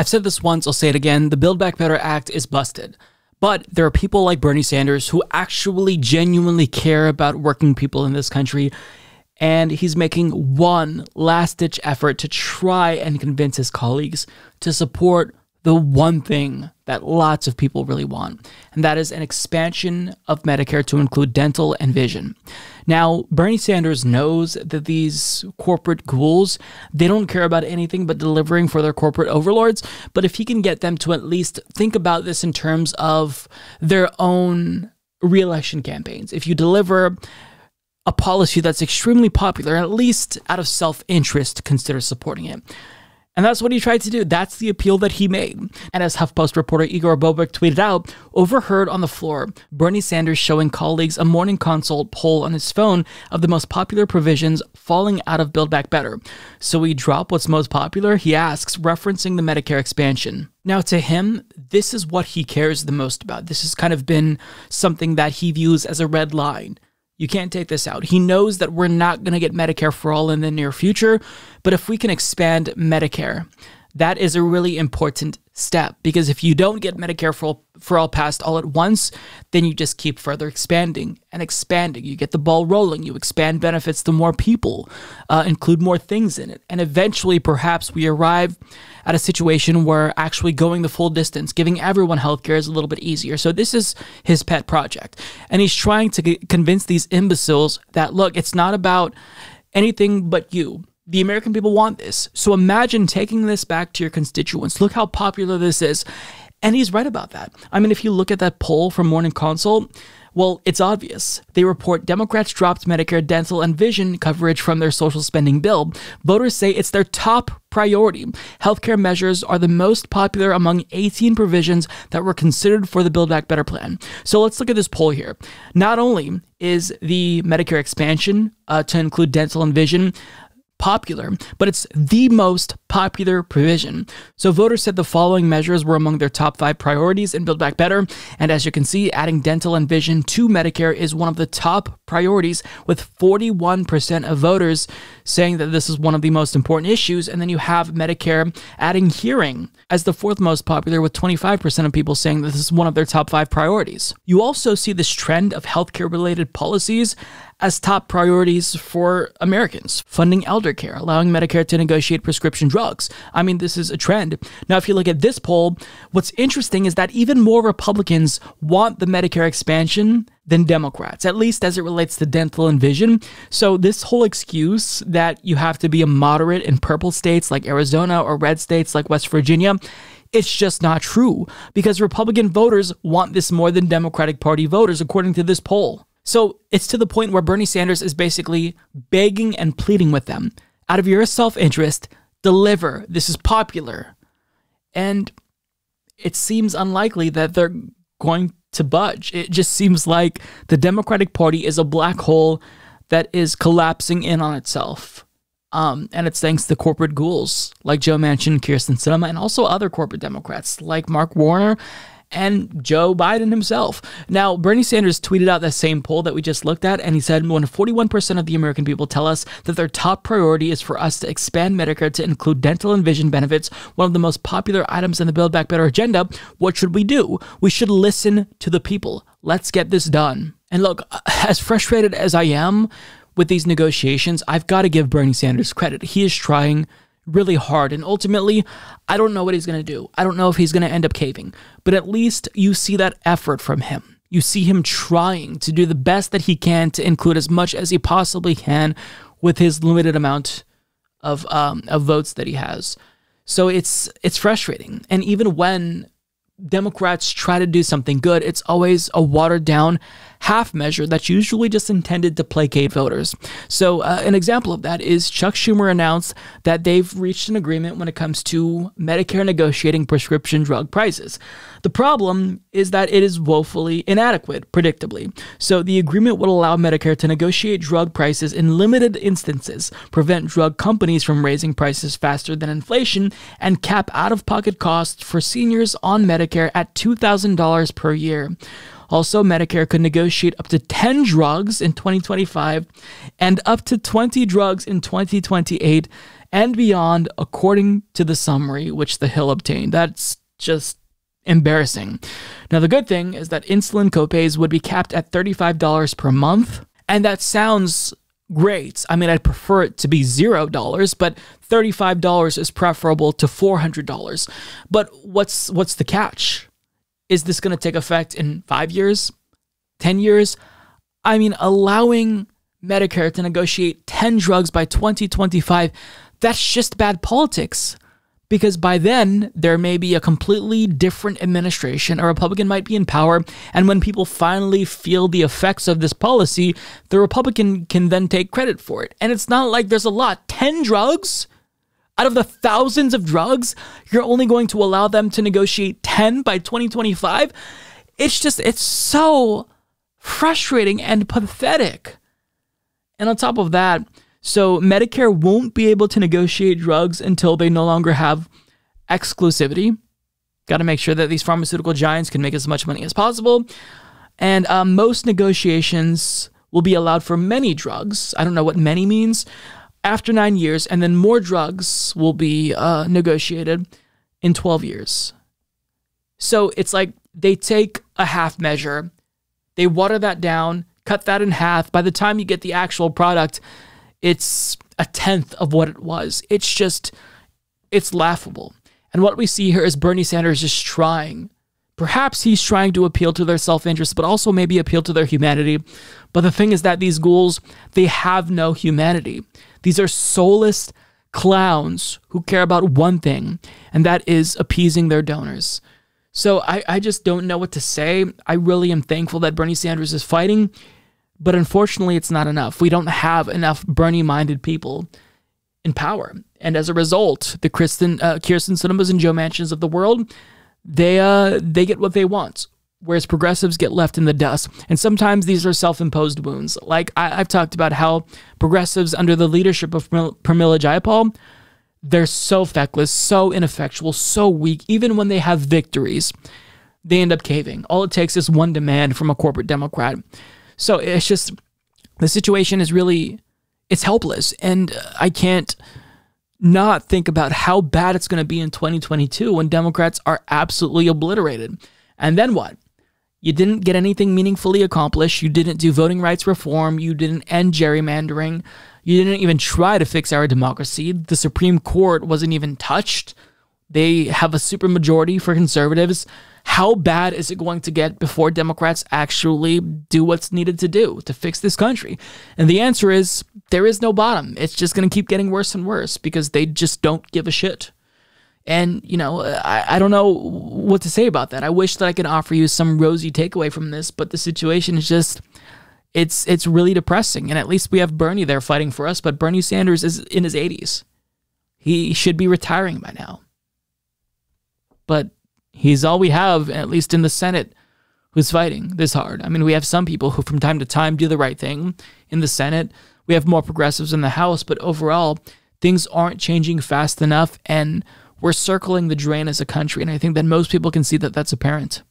I've said this once, I'll say it again the Build Back Better Act is busted. But there are people like Bernie Sanders who actually genuinely care about working people in this country. And he's making one last ditch effort to try and convince his colleagues to support the one thing that lots of people really want, and that is an expansion of Medicare to include dental and vision. Now, Bernie Sanders knows that these corporate ghouls, they don't care about anything but delivering for their corporate overlords, but if he can get them to at least think about this in terms of their own reelection campaigns, if you deliver a policy that's extremely popular, at least out of self interest, consider supporting it. And that's what he tried to do. That's the appeal that he made. And as HuffPost reporter Igor Bobek tweeted out, overheard on the floor, Bernie Sanders showing colleagues a morning consult poll on his phone of the most popular provisions falling out of Build Back Better. So we drop what's most popular, he asks, referencing the Medicare expansion. Now, to him, this is what he cares the most about. This has kind of been something that he views as a red line. You can't take this out. He knows that we're not going to get Medicare for all in the near future, but if we can expand Medicare, that is a really important step because if you don't get Medicare for all, for all passed all at once, then you just keep further expanding and expanding. You get the ball rolling, you expand benefits to more people, uh, include more things in it. And eventually, perhaps we arrive at a situation where actually going the full distance, giving everyone healthcare is a little bit easier. So, this is his pet project. And he's trying to convince these imbeciles that look, it's not about anything but you. The American people want this. So imagine taking this back to your constituents. Look how popular this is. And he's right about that. I mean, if you look at that poll from Morning Consult, well, it's obvious. They report Democrats dropped Medicare, dental, and vision coverage from their social spending bill. Voters say it's their top priority. Healthcare measures are the most popular among 18 provisions that were considered for the Build Back Better plan. So let's look at this poll here. Not only is the Medicare expansion uh, to include dental and vision popular, but it's the most popular provision. So voters said the following measures were among their top five priorities in Build Back Better. And as you can see, adding dental and vision to Medicare is one of the top priorities, with 41% of voters saying that this is one of the most important issues. And then you have Medicare adding hearing as the fourth most popular, with 25% of people saying that this is one of their top five priorities. You also see this trend of healthcare related policies as top priorities for Americans funding elder care, allowing Medicare to negotiate prescription drugs drugs. I mean, this is a trend. Now, if you look at this poll, what's interesting is that even more Republicans want the Medicare expansion than Democrats, at least as it relates to dental and vision. So, this whole excuse that you have to be a moderate in purple states like Arizona or red states like West Virginia. It's just not true because Republican voters want this more than Democratic Party voters, according to this poll. So it's to the point where Bernie Sanders is basically begging and pleading with them. Out of your self interest, deliver. This is popular. And it seems unlikely that they're going to budge. It just seems like the Democratic Party is a black hole that is collapsing in on itself. Um, and it's thanks to corporate ghouls like Joe Manchin, Kirsten Sinema, and also other corporate Democrats like Mark Warner and Joe Biden himself. Now, Bernie Sanders tweeted out that same poll that we just looked at, and he said when 41% of the American people tell us that their top priority is for us to expand Medicare to include dental and vision benefits, one of the most popular items in the Build Back Better agenda, what should we do? We should listen to the people. Let's get this done. And look, as frustrated as I am with these negotiations, I've got to give Bernie Sanders credit. He is trying really hard. And ultimately, I don't know what he's going to do. I don't know if he's going to end up caving, but at least you see that effort from him. You see him trying to do the best that he can to include as much as he possibly can with his limited amount of um, of votes that he has. So it's it's frustrating. And even when Democrats try to do something good, it's always a watered down half measure that's usually just intended to placate voters. So, uh, an example of that is Chuck Schumer announced that they've reached an agreement when it comes to Medicare negotiating prescription drug prices. The problem is that it is woefully inadequate, predictably. So, the agreement would allow Medicare to negotiate drug prices in limited instances, prevent drug companies from raising prices faster than inflation, and cap out of pocket costs for seniors on Medicare at $2,000 per year. Also, Medicare could negotiate up to 10 drugs in 2025 and up to 20 drugs in 2028 and beyond, according to the summary which The Hill obtained. That's just embarrassing. Now, the good thing is that insulin copays would be capped at $35 per month. And that sounds great. I mean, I'd prefer it to be $0, but $35 is preferable to $400. But what's what's the catch? Is this going to take effect in five years, 10 years? I mean, allowing Medicare to negotiate 10 drugs by 2025, that's just bad politics. Because by then, there may be a completely different administration. A Republican might be in power. And when people finally feel the effects of this policy, the Republican can then take credit for it. And it's not like there's a lot. 10 drugs? Out of the thousands of drugs, you're only going to allow them to negotiate 10 by 2025. It's just, it's so frustrating and pathetic. And on top of that, so Medicare won't be able to negotiate drugs until they no longer have exclusivity. Got to make sure that these pharmaceutical giants can make as much money as possible. And um, most negotiations will be allowed for many drugs. I don't know what many means, after nine years, and then more drugs will be uh, negotiated in 12 years. So it's like they take a half measure, they water that down, cut that in half. By the time you get the actual product, it's a tenth of what it was. It's just, it's laughable. And what we see here is Bernie Sanders just trying. Perhaps he's trying to appeal to their self interest, but also maybe appeal to their humanity. But the thing is that these ghouls, they have no humanity. These are soulless clowns who care about one thing, and that is appeasing their donors. So I, I just don't know what to say. I really am thankful that Bernie Sanders is fighting, but unfortunately, it's not enough. We don't have enough Bernie minded people in power. And as a result, the Kristen, uh, Kirsten Cinemas and Joe Mansions of the world, they uh, they get what they want, whereas progressives get left in the dust. And sometimes these are self imposed wounds. Like I, have talked about how progressives, under the leadership of Pramila Jayapal, they're so feckless, so ineffectual, so weak, even when they have victories, they end up caving. All it takes is one demand from a corporate Democrat. So it's just the situation is really it's helpless and I can't not think about how bad it's going to be in 2022 when Democrats are absolutely obliterated. And then what? You didn't get anything meaningfully accomplished. You didn't do voting rights reform. You didn't end gerrymandering. You didn't even try to fix our democracy. The Supreme Court wasn't even touched. They have a supermajority for conservatives. How bad is it going to get before Democrats actually do what's needed to do to fix this country? And the answer is there is no bottom. It's just going to keep getting worse and worse because they just don't give a shit. And, you know, I, I don't know what to say about that. I wish that I could offer you some rosy takeaway from this, but the situation is just it's it's really depressing. And at least we have Bernie there fighting for us, but Bernie Sanders is in his 80s. He should be retiring by now. But he's all we have, at least in the Senate, who's fighting this hard. I mean, we have some people who from time to time do the right thing in the Senate. We have more progressives in the House, but overall, things aren't changing fast enough and we're circling the drain as a country. And I think that most people can see that that's apparent.